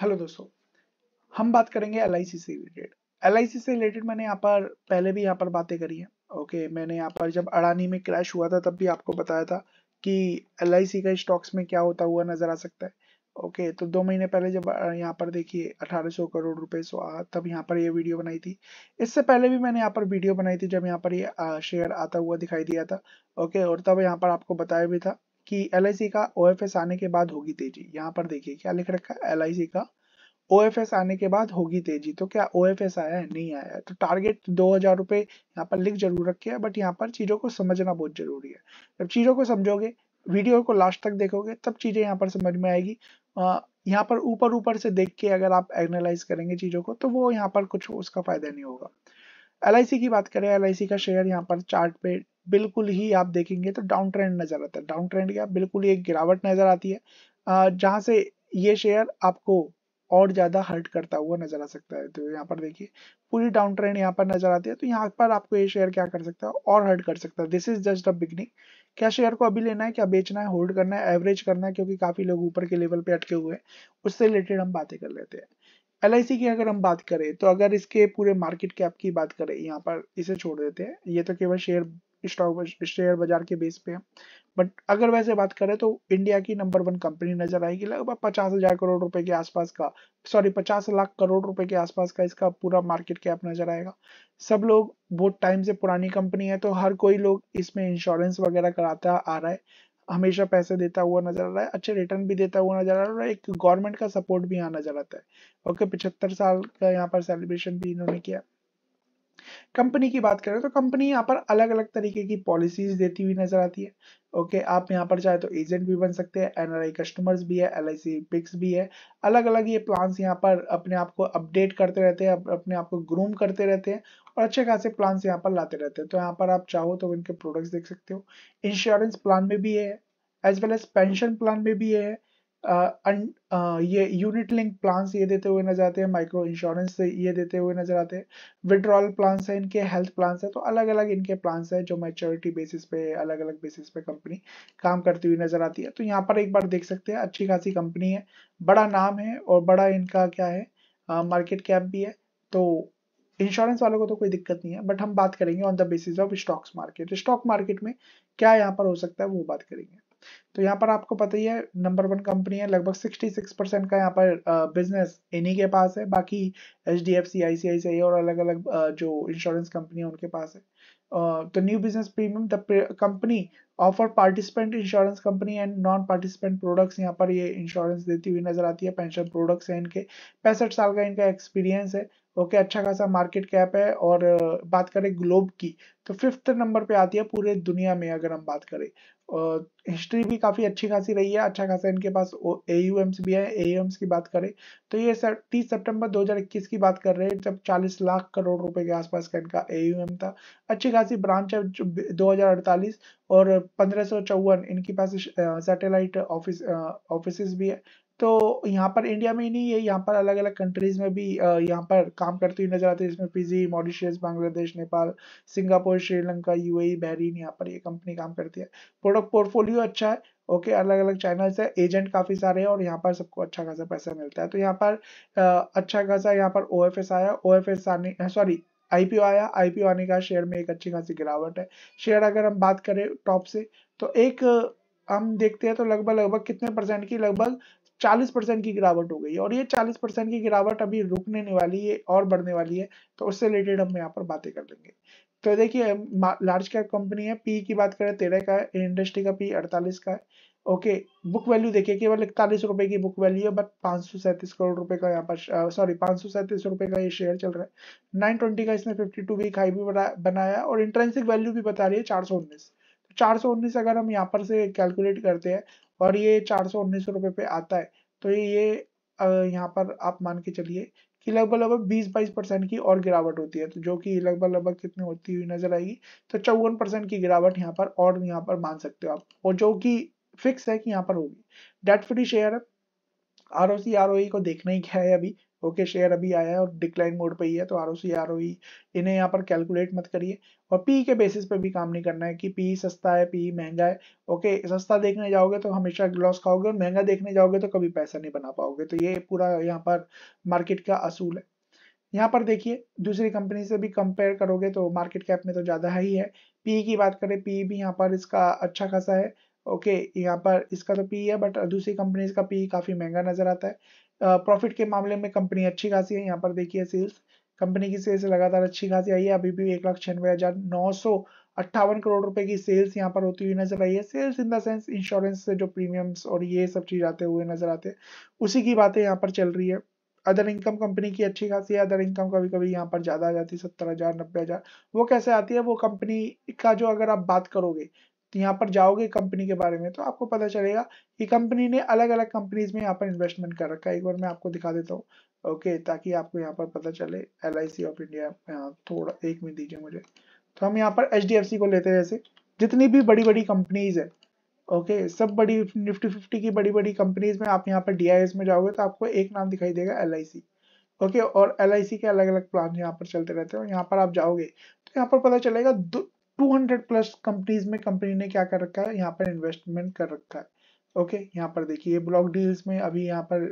hello दोस्तों हम बात करेंगे एल से रिलेटेड एल से रिलेटेड मैंने यहाँ पर पहले भी यहाँ पर बातें करी है ओके मैंने यहाँ पर जब अडानी में क्रैश हुआ था तब भी आपको बताया था कि एल का स्टॉक्स में क्या होता हुआ नजर आ सकता है ओके तो दो महीने पहले जब यहाँ पर देखिए 1800 करोड़ रुपए सो तब यहाँ पर ये यह वीडियो बनाई थी इससे पहले भी मैंने यहाँ पर वीडियो बनाई थी जब यहाँ पर ये यह शेयर आता हुआ दिखाई दिया था ओके और तब यहाँ पर आपको बताया भी था कि एल का ओ आने के बाद होगी तेजी यहाँ पर देखिए क्या लिख रखा है एल का ओ आने के बाद होगी तेजी तो क्या ओ आया है नहीं आया है तो टारगेट दो हजार रुपये यहाँ पर लिख जरूर रखे है बट यहाँ पर चीज़ों को समझना बहुत जरूरी है जब चीज़ों को समझोगे वीडियो को लास्ट तक देखोगे तब चीज़ें यहाँ पर समझ में आएगी यहाँ पर ऊपर ऊपर से देख के अगर आप एनालाइज करेंगे चीज़ों को तो वो यहाँ पर कुछ उसका फायदा नहीं होगा एल की बात करें एल का शेयर यहाँ पर चार्ट पे बिल्कुल ही आप देखेंगे तो डाउन ट्रेंड नजर आता है डाउन ट्रेंड क्या बिल्कुल ही एक गिरावट नजर आती है जहाँ से ये शेयर आपको और ज्यादा हर्ट करता हुआ नजर आ सकता है तो यहाँ पर देखिए पूरी डाउन ट्रेंड यहाँ पर नजर आती है तो यहाँ पर आपको ये शेयर क्या कर सकता है और हर्ट कर सकता है this is just a beginning क्या शेयर को अभी लेना है क्या बेचना है होल्ड करना है एवरेज करना है क्योंकि काफी लोग ऊपर के लेवल पे अटके हुए हैं उससे रिलेटेड हम बातें कर लेते हैं एल की अगर हम बात करें तो अगर इसके पूरे मार्केट कैप की बात करें यहाँ पर इसे छोड़ देते हैं ये तो केवल शेयर स्टॉक शेयर बाजार के बेस पे है बट अगर वैसे बात करें तो इंडिया की नंबर वन कंपनी नजर आएगी लगभग पचास हजार करोड़ रुपए के आसपास का सॉरी पचास लाख करोड़ रुपए के आसपास का इसका पूरा मार्केट कैप नजर आएगा सब लोग बहुत टाइम से पुरानी कंपनी है तो हर कोई लोग इसमें इंश्योरेंस वगैरह कराता आ रहा है हमेशा पैसे देता हुआ नजर आ रहा है अच्छे रिटर्न भी देता हुआ नजर आ रहा है और एक गवर्नमेंट का सपोर्ट भी यहाँ नजर आता है ओके पिछहत्तर साल का यहाँ पर सेलिब्रेशन भी इन्होंने किया कंपनी की बात करें तो कंपनी यहाँ पर अलग अलग तरीके की पॉलिसीज देती हुई नजर आती है ओके okay, आप यहाँ पर चाहे तो एजेंट भी बन सकते हैं एनआरआई कस्टमर्स भी है एल आई पिक्स भी है अलग अलग ये प्लान्स यहाँ पर अपने आप को अपडेट करते रहते हैं अपने आप को ग्रूम करते रहते हैं और अच्छे खासे प्लान्स यहाँ पर लाते रहते हैं तो यहाँ पर आप चाहो तो इनके प्रोडक्ट्स देख सकते हो इंश्योरेंस प्लान में भी है as well as pension plan में भी है ये यूनिट लिंक प्लान्स ये देते हुए नजर आते हैं माइक्रो इंश्योरेंस ये देते हुए नजर आते हैं विड्रॉल प्लान्स है इनके हेल्थ प्लान्स है तो अलग अलग इनके प्लान्स है जो मेच्योरिटी बेसिस पे अलग अलग बेसिस पे कंपनी काम करती हुई नजर आती है तो यहाँ पर एक बार देख सकते हैं अच्छी खासी कंपनी है बड़ा नाम है और बड़ा इनका क्या है मार्केट कैप भी है तो इंश्योरेंस वालों को तो कोई दिक्कत नहीं है बट हम बात करेंगे on the basis of stocks market stock market में क्या यहाँ पर हो सकता है वो बात करेंगे तो यहाँ पर आपको पता ही है नंबर वन कंपनी है लगभग 66 परसेंट का यहाँ पर बिजनेस इन्हीं के पास है बाकी H D F C I C I C I और अलग अलग जो इंश्योरेंस कंपनी है उनके पास है तो new business premium the company offer participant insurance company and non participant products यहाँ पर ये इंश्योरेंस देती हुई नजर आती है पेंशन प्रोडक्ट्स हैं इनके पैंसठ साल का इनका एक्सपीरियंस है ओके अच्छा खासा मार्केट कैप है और बात करें ग्लोब की तो फिफ्थ नंबर पे आती है पूरे दुनिया में अगर हम बात करें हिस्ट्री भी काफ़ी अच्छी खासी रही है अच्छा खासा इनके पास एयूएम्स भी है एयूएम्स की बात करें तो ये सर तीस सितंबर 2021 की बात कर रहे हैं जब 40 लाख करोड़ रुपए के आसपास का इनका एयूएम था अच्छी खासी ब्रांच है दो और पंद्रह इनके पास सैटेलाइट ऑफिस ऑफिस भी है तो यहाँ पर इंडिया में ही नहीं है यहाँ पर अलग अलग कंट्रीज में भी यहाँ पर काम करती हुई नजर आती है इसमें Fiji Mauritius Bangladesh Nepal Singapore Sri Lanka UAE Bahrain यहाँ पर ये कंपनी काम करती है प्रोडक्ट पोर्टफोलियो अच्छा है ओके अलग अलग चैनल्स है एजेंट काफ़ी सारे हैं और यहाँ पर सबको अच्छा खासा पैसा मिलता है तो यहाँ पर अच्छा खासा यहाँ पर ओ आया ओ आने सॉरी आईपीओ आया आईपीओ आने का शेयर में एक अच्छी खासी गिरावट है शेयर अगर हम बात करें टॉप से तो एक हम देखते हैं तो लगभग लगभग कितने परसेंट की लगभग 40 परसेंट की गिरावट हो गई है और ये 40 परसेंट की गिरावट अभी रुकने नहीं वाली है और बढ़ने वाली है तो उससे रिलेटेड हम यहाँ पर बातें कर लेंगे तो देखिए लार्ज कैप कंपनी है पी e की बात करें तेरह का है इंडस्ट्री का पी e अड़तालीस का है ओके बुक वैल्यू देखिए केवल इकतालीस रुपए की बुक वैल्यू है बट पांच सौ सैंतीस करोड़ रुपए का यहाँ पर सॉरी पांच सौ सैंतीस रुपए का ये शेयर चल रहा है नाइन ट्वेंटी का इसने फिफ्टी टू वीक हाई भी बनाया और इंट्रेंसिक वैल्यू भी बता रही है चार सौ उन्नीस 419 अगर हम यहाँ पर से कैलकुलेट करते हैं और ये चार सौ पे आता है तो ये यहाँ पर आप मान के चलिए कि लगभग लगभग 20-22 परसेंट की और गिरावट होती है तो जो कि लगभग लगभग कितनी होती हुई नजर आएगी तो चौवन परसेंट की गिरावट यहाँ पर और यहाँ पर मान सकते हो आप और जो कि फिक्स है कि यहाँ पर होगी debt free share R O को देखना ही क्या है अभी ओके शेयर अभी आया है और डिक्लाइन मोड पे ही है तो R O C R O ई इन्हें यहाँ पर कैलकुलेट मत करिए और पी के बेसिस पे भी काम नहीं करना है कि पी सस्ता है पी महंगा है ओके सस्ता देखने जाओगे तो हमेशा लॉस खाओगे और महंगा देखने जाओगे तो कभी पैसा नहीं बना पाओगे तो ये पूरा यहाँ पर मार्केट का असूल है यहाँ पर देखिए दूसरी कंपनी से भी कंपेयर करोगे तो मार्केट कैप में तो ज़्यादा है ही है पी की बात करें पी भी यहाँ पर इसका अच्छा खासा है ओके यहाँ पर इसका तो पी है बट दूसरी कंपनीज का पी काफ़ी महंगा नज़र आता है प्रॉफिट के मामले में कंपनी अच्छी खासी है यहाँ पर देखिए सेल्स कंपनी की सेल्स लगातार अच्छी खासी आई है अभी भी एक लाख छियानवे हजार नौ सौ अट्ठावन करोड़ रुपए की सेल्स यहाँ पर होती हुई नजर आई है sales in the sense insurance से जो प्रीमियम्स और ये सब चीज आते हुए नजर आते हैं उसी की बातें यहाँ पर चल रही है अदर इनकम कंपनी की अच्छी खासी है अदर इनकम कभी कभी यहाँ पर ज्यादा आ जाती है सत्तर हजार नब्बे हजार वो कैसे आती है वो कंपनी का जो अगर आप बात करोगे तो यहाँ पर जाओगे कंपनी के बारे में तो आपको पता चलेगा कि कंपनी ने अलग अलग कंपनीज में यहाँ पर इन्वेस्टमेंट कर रखा है एक बार मैं आपको दिखा देता हूँ ओके ताकि आपको यहाँ पर पता चले एल ऑफ इंडिया थोड़ा एक मिनट दीजिए मुझे तो हम यहाँ पर एच को लेते हैं जैसे जितनी भी बड़ी बड़ी कंपनीज है ओके okay, सब बड़ी निफ्टी फिफ्टी की बड़ी बड़ी कंपनीज में आप यहाँ पर डी में जाओगे तो आपको एक नाम दिखाई देगा एल ओके okay, और एल के अलग अलग प्लान यहाँ पर चलते रहते हैं और यहाँ पर आप जाओगे तो यहाँ पर पता चलेगा 200 प्लस कंपनीज में कंपनी ने क्या कर रखा है यहाँ पर इन्वेस्टमेंट कर रखा है ओके यहाँ पर देखिए ब्लॉक डील्स में अभी यहाँ पर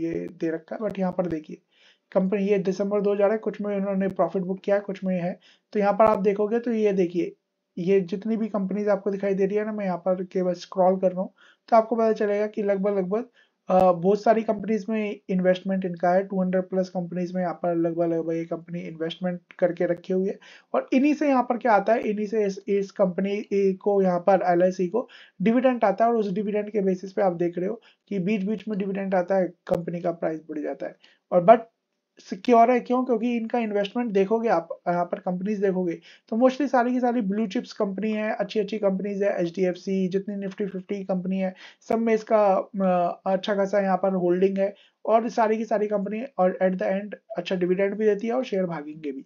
ये दे रखा है बट यहाँ पर देखिए कंपनी ये दिसंबर दो हजार है कुछ में उन्होंने प्रॉफिट बुक किया कुछ में है तो यहाँ पर आप देखोगे तो ये देखिए ये जितनी भी कंपनीज आपको दिखाई दे रही है ना मैं यहाँ पर केवल स्क्रॉल कर रहा हूँ तो आपको पता चलेगा कि लगभग लगभग बहुत सारी कंपनीज में इन्वेस्टमेंट इनका है 200 प्लस कंपनीज में यहाँ पर लगभग लगभग ये कंपनी इन्वेस्टमेंट करके रखी हुई है और इन्हीं से यहाँ पर क्या आता है इन्हीं से इस इस कंपनी को यहाँ पर एल को डिविडेंट आता है और उस डिविडेंट के बेसिस पे आप देख रहे हो कि बीच बीच में डिविडेंट आता है कंपनी का प्राइस बढ़ जाता है और बट सिक्योर है क्यों क्योंकि इनका इन्वेस्टमेंट देखोगे आप यहाँ पर कंपनीज देखोगे तो मोस्टली सारी की सारी ब्लू चिप्स कंपनी है अच्छी अच्छी कंपनीज है एच डी एफ सी जितनी निफ्टी फिफ्टी कंपनी है सब में इसका अच्छा खासा यहाँ पर होल्डिंग है और सारी की सारी कंपनी और एट द एंड अच्छा डिविडेंड भी देती है और शेयर भागेंगे भी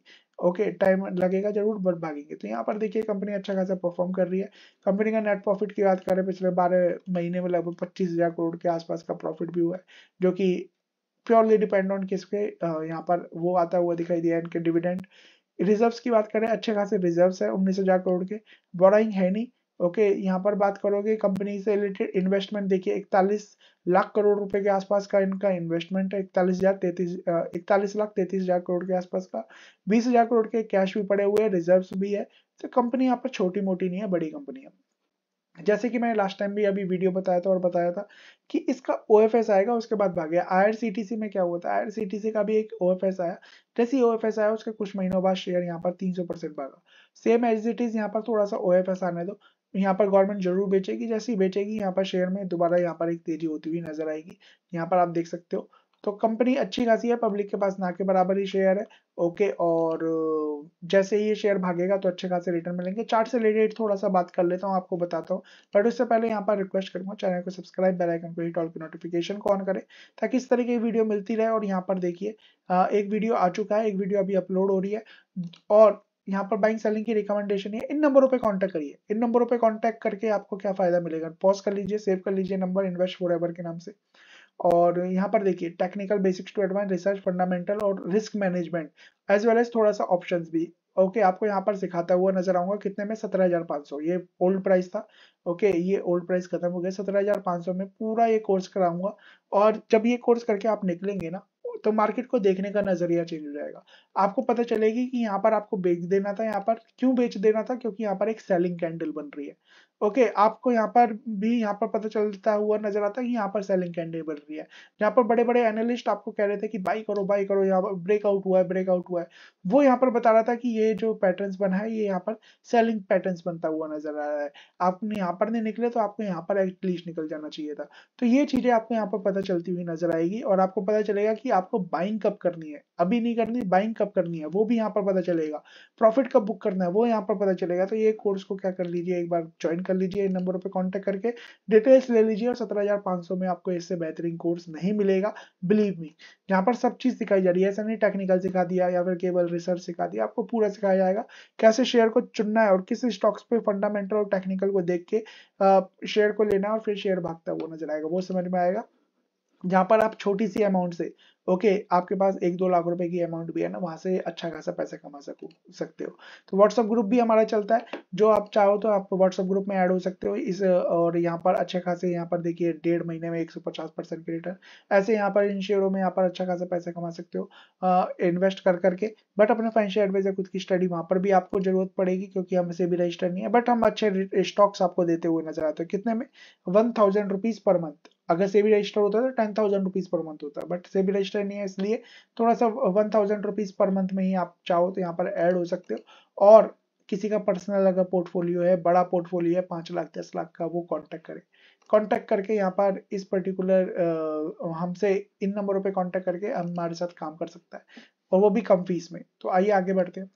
ओके टाइम लगेगा जरूर बट भागेंगे तो यहाँ पर देखिए कंपनी अच्छा खासा परफॉर्म कर रही है कंपनी का नेट प्रॉफिट की बात करें पिछले बारह महीने में लगभग पच्चीस हजार करोड़ के आसपास का प्रॉफिट भी हुआ है जो कि प्योरली डिपेंड ऑन किसके यहाँ पर वो आता हुआ दिखाई दिया इनके डिविडेंड रिजर्व्स की बात करें अच्छे खासे रिजर्व्स है उन्नीस हजार करोड़ के बोराइंग है नहीं ओके okay, यहाँ पर बात करोगे कंपनी से रिलेटेड इन्वेस्टमेंट देखिए इकतालीस लाख करोड़ रुपए के आसपास का इनका इन्वेस्टमेंट है इकतालीस हजार तैतीस इकतालीस लाख तैतीस हजार करोड़ के आसपास का बीस हजार करोड़ के कैश भी पड़े हुए हैं रिजर्व्स भी है तो कंपनी यहाँ पर छोटी मोटी नहीं है बड़ी कंपनी है जैसे कि मैंने लास्ट टाइम भी अभी वीडियो बताया था और बताया था कि इसका ओ आएगा उसके बाद भाग गया आई में क्या हुआ था आई का भी एक ओ आया जैसे ही ओ आया उसके कुछ महीनों बाद शेयर यहाँ पर 300 परसेंट भागा सेम एज इट इज यहाँ पर थोड़ा सा ओ आने दो यहाँ पर गवर्नमेंट जरूर बेचेगी जैसे ही बेचेगी यहाँ पर शेयर में दोबारा यहाँ पर एक तेजी होती हुई नजर आएगी यहाँ पर आप देख सकते हो तो कंपनी अच्छी खासी है पब्लिक के पास ना के बराबर ही शेयर है ओके और जैसे ही ये शेयर भागेगा तो अच्छे खासे रिटर्न मिलेंगे चार्ट से रिलेटेड थोड़ा सा बात कर लेता हूँ आपको बताता हूँ बट उससे पहले यहाँ पर रिक्वेस्ट करूंगा चैनल को सब्सक्राइब बेल आइकन को हिट ऑल की नोटिफिकेशन को ऑन करें ताकि इस तरह की वीडियो मिलती रहे और यहाँ पर देखिए एक वीडियो आ चुका है एक वीडियो अभी अपलोड हो रही है और यहाँ पर बाइंग सेलिंग की रिकमेंडेशन है इन नंबरों पे कांटेक्ट करिए इन नंबरों पे कांटेक्ट करके आपको क्या फायदा मिलेगा पॉज कर लीजिए सेव कर लीजिए नंबर इन्वेस्ट फॉर के नाम से और यहाँ पर देखिए technical basics to advance research fundamental और risk management as well as थोड़ा सा ऑप्शंस भी ओके okay, आपको यहाँ पर सिखाता हुआ नजर आऊंगा कितने में सत्रह हजार पाँच सौ ये ओल्ड प्राइस था ओके okay, ये ओल्ड प्राइस खत्म हो गया सत्रह हजार पाँच सौ में पूरा ये कोर्स कराऊंगा और जब ये कोर्स करके आप निकलेंगे ना तो मार्केट को देखने का नजरिया चेंज हो जाएगा आपको पता चलेगी कि यहाँ पर आपको बेच देना था यहाँ पर क्यों बेच देना था क्योंकि यहाँ पर एक सेलिंग कैंडल बन रही है ओके okay, आपको यहाँ पर भी यहाँ पर पता चलता हुआ नजर आता है कि यहाँ पर सेलिंग कैंडल बढ़ रही है यहाँ पर बड़े बड़े एनालिस्ट आपको कह रहे थे कि बाई करो बाई करो यहाँ पर ब्रेकआउट हुआ है ब्रेकआउट हुआ है वो यहाँ पर बता रहा था कि ये जो पैटर्न्स बना है ये यहाँ पर सेलिंग पैटर्न्स बनता हुआ नजर आ रहा है आपने यहाँ पर नहीं निकले तो आपको यहाँ पर एटलीस्ट निकल जाना चाहिए था तो ये चीजें आपको यहाँ पर पता चलती हुई नजर आएगी और आपको पता चलेगा कि आपको बाइंग कब करनी है अभी नहीं करनी बाइंग कब करनी है वो भी यहाँ पर पता चलेगा प्रॉफिट कब बुक करना है वो यहाँ पर पता चलेगा तो ये कोर्स को क्या कर लीजिए एक बार ज्वाइन कर लीजिए इन नंबरों पे कांटेक्ट करके डिटेल्स ले लीजिए और सत्रह में आपको इससे बेहतरीन कोर्स नहीं मिलेगा बिलीव मी यहाँ पर सब चीज़ सिखाई जा रही है ऐसा नहीं टेक्निकल सिखा दिया या फिर केवल रिसर्च सिखा दिया आपको पूरा सिखाया जाएगा कैसे शेयर को चुनना है और किस स्टॉक्स पे फंडामेंटल और टेक्निकल को देख के शेयर को लेना है और फिर शेयर भागता हुआ नजर आएगा वो समझ में आएगा जहाँ पर आप छोटी सी अमाउंट से ओके okay, आपके पास एक दो लाख रुपए की अमाउंट भी है ना वहां से अच्छा खासा पैसा कमा सको सकते हो तो व्हाट्सअप ग्रुप भी हमारा चलता है जो आप चाहो तो आप व्हाट्सएप ग्रुप में ऐड हो सकते हो इस और यहाँ पर अच्छे खासे यहाँ पर देखिए डेढ़ महीने में एक सौ पचास परसेंट के रिटर्न ऐसे यहाँ पर इन शेयरों में यहाँ पर अच्छा खासा पैसा कमा सकते हो इन्वेस्ट कर करके बट अपने फाइनेंशियल एडवाइजर खुद की स्टडी वहाँ पर भी आपको जरूरत पड़ेगी क्योंकि हमसे भी रजिस्टर नहीं है बट हम अच्छे स्टॉक्स आपको देते हुए नजर आते हैं कितने में one thousand rupees per month अगर भी रजिस्टर होता है तो ten thousand rupees per month होता है बट सेबी रजिस्टर नहीं है इसलिए थोड़ा सा one thousand rupees per month में ही आप चाहो तो यहाँ पर ऐड हो सकते हो और किसी का पर्सनल अगर पोर्टफोलियो है बड़ा पोर्टफोलियो है पांच लाख दस लाख का वो कॉन्टेक्ट करें कॉन्टेक्ट करके यहाँ पर इस पर्टिकुलर हमसे इन नंबरों पर कॉन्टेक्ट करके हमारे साथ काम कर सकता है और वो भी कम फीस में तो आइए आगे बढ़ते हैं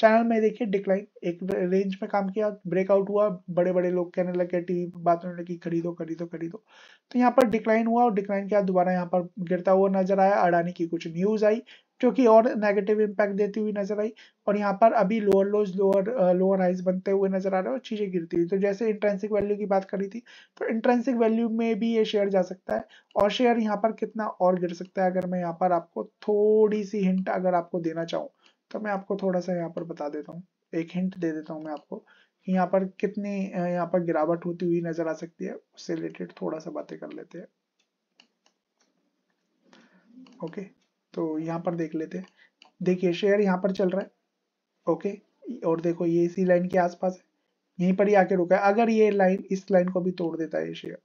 चैनल में देखिए डिक्लाइन एक रेंज में काम किया ब्रेकआउट हुआ बड़े बड़े लोग कहने लगे टीवी बात होने लगी खरीदो खरीदो खरीदो तो यहाँ पर डिक्लाइन हुआ और डिक्लाइन के बाद दोबारा यहाँ पर गिरता हुआ नजर आया अडानी की कुछ न्यूज आई जो कि और नेगेटिव इम्पैक्ट देती हुई नजर आई और यहाँ पर अभी lower lows lower lower highs बनते हुए नजर आ रहे और चीजें गिरती हुई तो जैसे इंट्रेंसिक वैल्यू की बात करी थी तो इंट्रेंसिक वैल्यू में भी ये शेयर जा सकता है और शेयर यहाँ पर कितना और गिर सकता है अगर मैं यहाँ पर आपको थोड़ी सी हिंट अगर आपको देना चाहूँ तो मैं आपको थोड़ा सा यहाँ पर बता देता हूँ एक हिंट दे देता हूँ मैं आपको कि यहाँ पर कितनी यहाँ पर गिरावट होती हुई नजर आ सकती है उससे रिलेटेड थोड़ा सा बातें कर लेते हैं ओके तो यहाँ पर देख लेते हैं देखिए शेयर यहाँ पर चल रहा है ओके और देखो ये इसी लाइन के आसपास है यहीं पर ही आके रुका है अगर ये लाइन इस लाइन को भी तोड़ देता है ये शेयर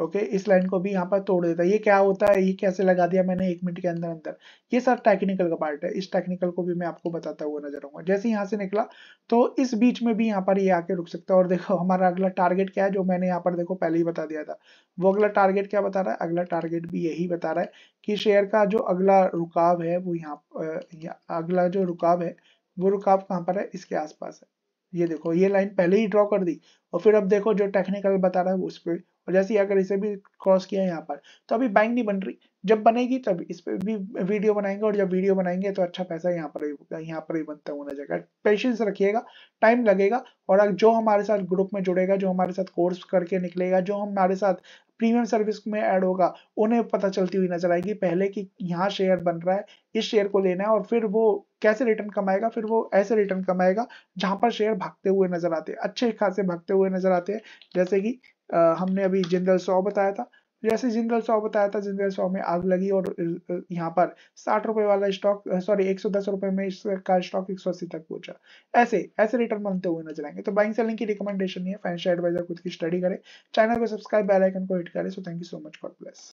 ओके इस लाइन को भी यहाँ पर तोड़ देता है ये क्या होता है ये कैसे लगा दिया मैंने एक मिनट के अंदर अंदर ये सब टेक्निकल का पार्ट है इस टेक्निकल को भी मैं आपको बताता हुआ नजर आऊंगा जैसे यहाँ से निकला तो इस बीच में भी यहाँ पर ये आके रुक सकता है और देखो हमारा अगला टारगेट क्या है जो मैंने यहाँ पर देखो पहले ही बता दिया था वो अगला टारगेट क्या बता रहा है अगला टारगेट भी यही बता रहा है कि शेयर का जो अगला रुकाव है वो यहाँ अगला जो रुकाव है वो रुकाव कहाँ पर है इसके आसपास है ये देखो ये लाइन पहले ही ड्रॉ कर दी और फिर अब देखो जो टेक्निकल बता रहा है उस पर और जैसे अगर इसे भी क्रॉस किया है यहाँ पर तो अभी बैंक नहीं बन रही जब बनेगी तब इस पर भी वीडियो बनाएंगे और जब वीडियो बनाएंगे तो अच्छा पैसा यहाँ पर यहाँ पर ही बनता होना जाएगा पेशेंस रखिएगा टाइम लगेगा और जो हमारे साथ ग्रुप में जुड़ेगा जो हमारे साथ कोर्स करके निकलेगा जो हमारे साथ प्रीमियम सर्विस में ऐड होगा उन्हें पता चलती हुई नजर आएगी पहले कि यहाँ शेयर बन रहा है इस शेयर को लेना है और फिर वो कैसे रिटर्न कमाएगा फिर वो ऐसे रिटर्न कमाएगा जहाँ पर शेयर भागते हुए नजर आते हैं अच्छे खासे भागते हुए नजर आते हैं जैसे कि हमने अभी जिंदल सौ बताया था जैसे जिंदल सौ बताया था जिंदल सौ में आग लगी और यहाँ पर साठ रुपए वाला स्टॉक सॉरी एक सौ दस रुपए में इसका स्टॉक एक सौ अस्सी तक पहुंचा ऐसे ऐसे रिटर्न बनते हुए नजर आएंगे तो बाइंग सेलिंग की रिकमेंडेशन है फाइनेंशियल एडवाइजर खुद की स्टडी करें चैनल को सब्सक्राइब बेल आइकन को हिट करें so thank you so much for bless